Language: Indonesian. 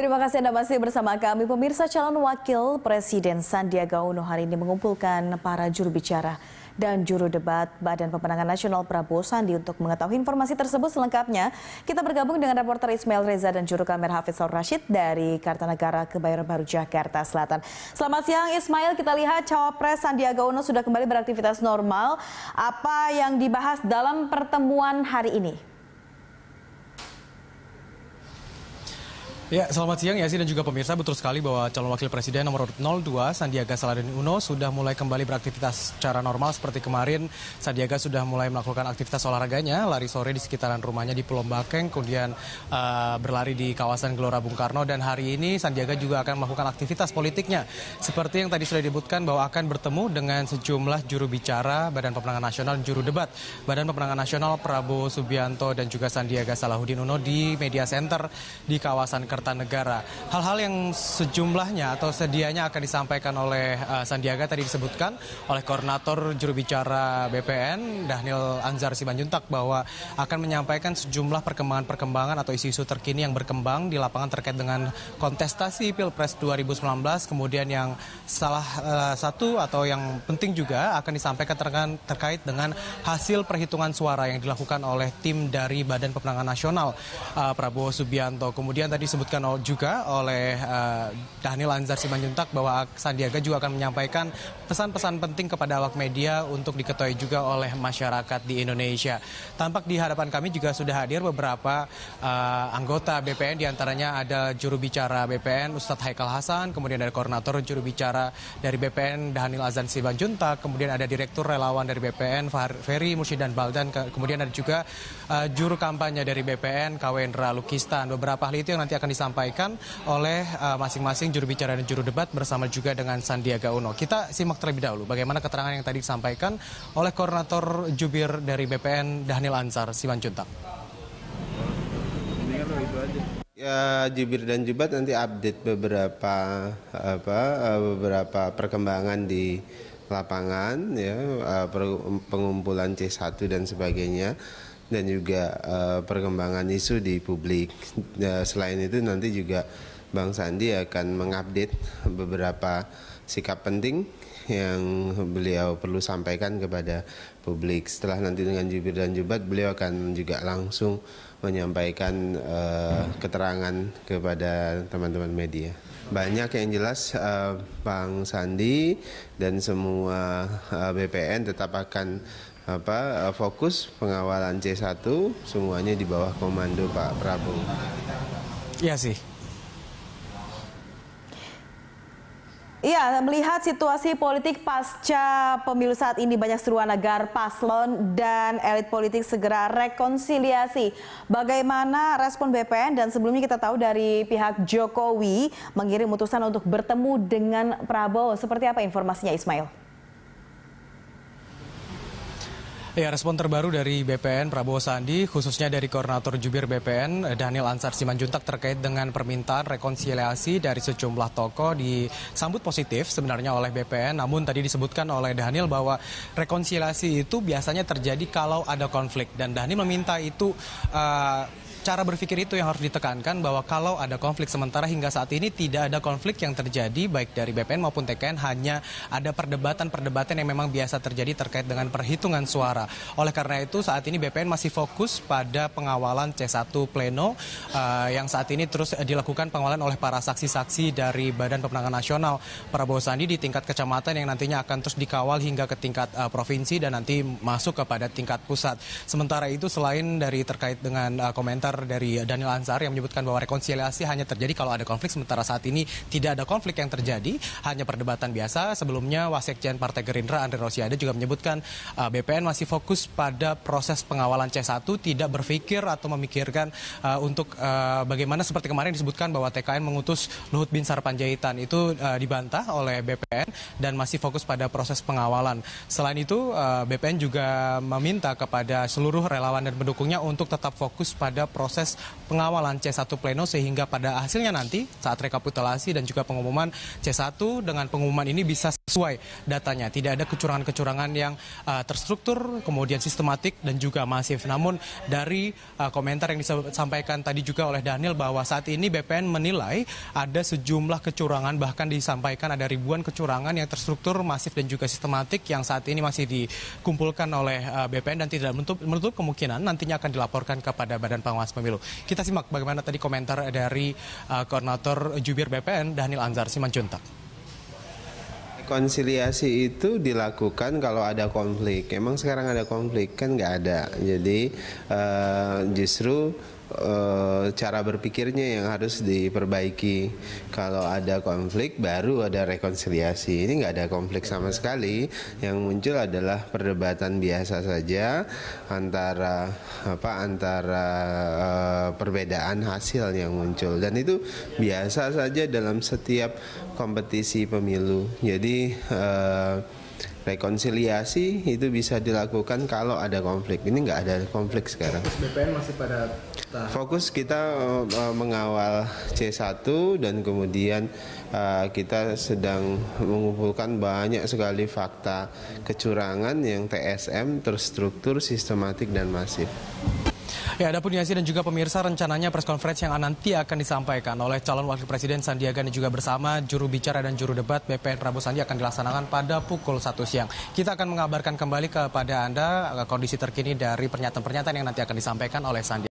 Terima kasih Anda masih bersama kami. Pemirsa calon wakil Presiden Sandiaga Uno hari ini mengumpulkan para juru bicara dan juru debat Badan Pemenangan Nasional Prabowo Sandi untuk mengetahui informasi tersebut selengkapnya. Kita bergabung dengan reporter Ismail Reza dan juru kamera Hafiz Al Rashid dari Kartanegara kebayoran Baru, Jakarta Selatan. Selamat siang Ismail, kita lihat Cawapres Sandiaga Uno sudah kembali beraktivitas normal. Apa yang dibahas dalam pertemuan hari ini? Ya, selamat siang Yasi dan juga pemirsa. Betul sekali bahwa calon wakil presiden nomor 02 Sandiaga Salahuddin Uno sudah mulai kembali beraktivitas secara normal seperti kemarin. Sandiaga sudah mulai melakukan aktivitas olahraganya, lari sore di sekitaran rumahnya di Pulau Bakeng, kemudian uh, berlari di kawasan Gelora Bung Karno dan hari ini Sandiaga juga akan melakukan aktivitas politiknya. Seperti yang tadi sudah disebutkan bahwa akan bertemu dengan sejumlah juru bicara Badan Pemenangan Nasional dan juru debat Badan Pemenangan Nasional Prabowo Subianto dan juga Sandiaga Salahuddin Uno di Media Center di kawasan kert Negara. Hal-hal yang sejumlahnya atau sedianya akan disampaikan oleh uh, Sandiaga tadi disebutkan oleh koordinator juru bicara BPN Dhanil Anzar Simanjuntak bahwa akan menyampaikan sejumlah perkembangan-perkembangan atau isu-isu terkini yang berkembang di lapangan terkait dengan kontestasi Pilpres 2019 kemudian yang salah uh, satu atau yang penting juga akan disampaikan terkait, terkait dengan hasil perhitungan suara yang dilakukan oleh tim dari Badan Pemenangan Nasional uh, Prabowo Subianto. Kemudian tadi sebut disebutkan juga oleh uh, eh, Daniel Anzar Simanjuntak bahwa Sandiaga juga akan menyampaikan pesan-pesan penting kepada awak media untuk diketahui juga oleh masyarakat di Indonesia. Tampak di hadapan kami juga sudah hadir beberapa uh, anggota BPN diantaranya ada juru bicara BPN Ustadz Haikal Hasan, kemudian ada koordinator juru bicara dari BPN Daniel Azan Simanjuntak, kemudian ada direktur relawan dari BPN Ferry Musyidan Baldan, kemudian ada juga uh, juru kampanye dari BPN Kawendra Lukistan. Beberapa hal itu yang nanti akan disampaikan disampaikan oleh eh, masing-masing juru bicara dan juru debat bersama juga dengan Sandiaga Uno. Kita simak terlebih dahulu bagaimana keterangan yang tadi disampaikan oleh koordinator jubir dari BPN Dhanil Ansar Simanjuntak. Ya, jubir dan jubat nanti update beberapa apa eh, beberapa perkembangan di lapangan ya eh, pengumpulan C1 dan sebagainya dan juga uh, perkembangan isu di publik. Uh, selain itu nanti juga Bang Sandi akan mengupdate beberapa sikap penting yang beliau perlu sampaikan kepada publik. Setelah nanti dengan jubir dan jubat, beliau akan juga langsung menyampaikan uh, keterangan kepada teman-teman media. Banyak yang jelas uh, Bang Sandi dan semua uh, BPN tetap akan apa eh, fokus pengawalan C1 semuanya di bawah komando Pak Prabowo. Iya sih. Iya, melihat situasi politik pasca pemilu saat ini banyak seruan agar paslon dan elit politik segera rekonsiliasi. Bagaimana respon BPN dan sebelumnya kita tahu dari pihak Jokowi mengirim utusan untuk bertemu dengan Prabowo. Seperti apa informasinya Ismail? Ya, respon terbaru dari BPN Prabowo Sandi, khususnya dari Koordinator Jubir BPN Daniel Ansar Simanjuntak terkait dengan permintaan rekonsiliasi dari sejumlah tokoh disambut positif sebenarnya oleh BPN. Namun tadi disebutkan oleh Daniel bahwa rekonsiliasi itu biasanya terjadi kalau ada konflik dan Daniel meminta itu uh, cara berpikir itu yang harus ditekankan bahwa kalau ada konflik sementara hingga saat ini tidak ada konflik yang terjadi baik dari BPN maupun TKN hanya ada perdebatan-perdebatan yang memang biasa terjadi terkait dengan perhitungan suara. Oleh karena itu saat ini BPN masih fokus pada pengawalan C1 pleno uh, yang saat ini terus dilakukan pengawalan oleh para saksi-saksi dari Badan Pemenangan Nasional Prabowo Sandi di tingkat kecamatan yang nantinya akan terus dikawal hingga ke tingkat uh, provinsi dan nanti masuk kepada tingkat pusat. Sementara itu selain dari terkait dengan uh, komentar Twitter dari Daniel Ansar yang menyebutkan bahwa rekonsiliasi hanya terjadi kalau ada konflik sementara saat ini tidak ada konflik yang terjadi, hanya perdebatan biasa. Sebelumnya Wasekjen Partai Gerindra Andre Rosiade juga menyebutkan uh, BPN masih fokus pada proses pengawalan C1 tidak berpikir atau memikirkan uh, untuk uh, bagaimana seperti kemarin disebutkan bahwa TKN mengutus Luhut bin Sarpanjaitan itu uh, dibantah oleh BPN dan masih fokus pada proses pengawalan. Selain itu uh, BPN juga meminta kepada seluruh relawan dan pendukungnya untuk tetap fokus pada proses proses pengawalan C1 Pleno sehingga pada hasilnya nanti saat rekapitulasi dan juga pengumuman C1 dengan pengumuman ini bisa sesuai datanya. Tidak ada kecurangan-kecurangan yang uh, terstruktur, kemudian sistematik dan juga masif. Namun dari uh, komentar yang disampaikan tadi juga oleh Daniel bahwa saat ini BPN menilai ada sejumlah kecurangan bahkan disampaikan ada ribuan kecurangan yang terstruktur, masif dan juga sistematik yang saat ini masih dikumpulkan oleh uh, eh, BPN dan tidak menutup, menutup kemungkinan nantinya akan dilaporkan kepada Badan Pengawas Pemilu. Kita simak bagaimana tadi komentar dari uh, koordinator jubir BPN Daniel Anzar Simanjuntak. Konsiliasi itu dilakukan kalau ada konflik. Emang sekarang ada konflik kan nggak ada. Jadi uh, justru Eh, cara berpikirnya yang harus diperbaiki. Kalau ada konflik baru ada rekonsiliasi. Ini nggak ada konflik sama sekali. Yang muncul adalah perdebatan biasa saja antara apa antara uh, perbedaan hasil yang muncul dan itu biasa saja dalam setiap kompetisi pemilu. Jadi uh, rekonsiliasi itu bisa dilakukan kalau ada konflik. Ini nggak ada konflik sekarang. BPN masih pada Nah. Fokus kita eh, eh, mengawal C1 dan kemudian eh, kita sedang mengumpulkan banyak sekali fakta kecurangan yang TSM terstruktur, sistematik dan masif. Ya, adapun Yasin dan juga pemirsa rencananya press conference yang nanti akan disampaikan oleh calon wakil presiden Sandiaga dan juga bersama juru bicara dan juru debat BPN Prabowo Sandi akan dilaksanakan pada pukul 1 siang. Kita akan mengabarkan kembali kepada Anda kondisi terkini dari pernyataan-pernyataan yang nanti akan disampaikan oleh Sandi.